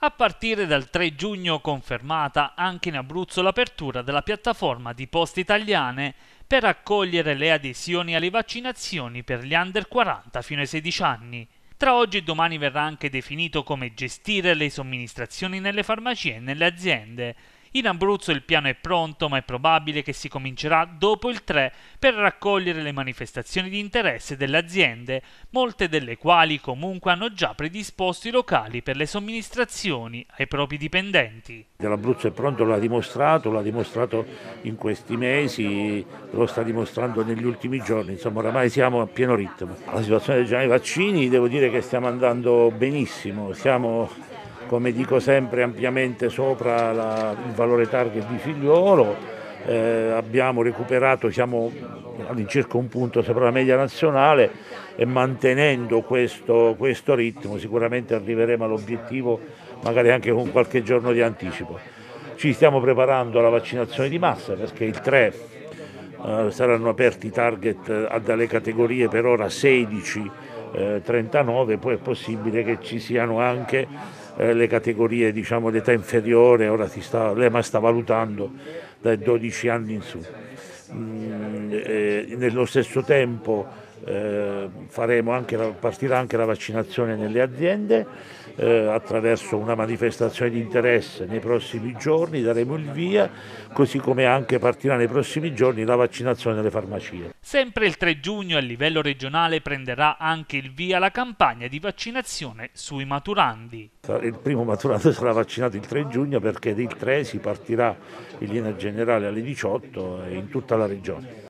A partire dal 3 giugno confermata anche in Abruzzo l'apertura della piattaforma di Poste Italiane per accogliere le adesioni alle vaccinazioni per gli under 40 fino ai 16 anni. Tra oggi e domani verrà anche definito come gestire le somministrazioni nelle farmacie e nelle aziende, in Abruzzo il piano è pronto, ma è probabile che si comincerà dopo il 3 per raccogliere le manifestazioni di interesse delle aziende, molte delle quali comunque hanno già predisposto i locali per le somministrazioni ai propri dipendenti. L'Abruzzo è pronto, l'ha dimostrato, l'ha dimostrato in questi mesi, lo sta dimostrando negli ultimi giorni, insomma oramai siamo a pieno ritmo. La situazione dei vaccini devo dire che stiamo andando benissimo, siamo come dico sempre ampiamente sopra la, il valore target di Figliolo, eh, abbiamo recuperato siamo all'incirca un punto sopra la media nazionale e mantenendo questo, questo ritmo sicuramente arriveremo all'obiettivo magari anche con qualche giorno di anticipo. Ci stiamo preparando alla vaccinazione di massa perché il 3 eh, saranno aperti i target dalle categorie per ora 16 eh, 39, poi è possibile che ci siano anche eh, le categorie diciamo, d'età inferiore, ora si sta, l'EMA sta valutando dai 12 anni in su. Mm, eh, nello stesso tempo eh, faremo anche la, partirà anche la vaccinazione nelle aziende eh, attraverso una manifestazione di interesse nei prossimi giorni, daremo il via, così come anche partirà nei prossimi giorni la vaccinazione delle farmacie. Sempre il 3 giugno a livello regionale prenderà anche il via la campagna di vaccinazione sui maturandi. Il primo maturando sarà vaccinato il 3 giugno perché il 3 si partirà in linea generale alle 18 in tutta la regione.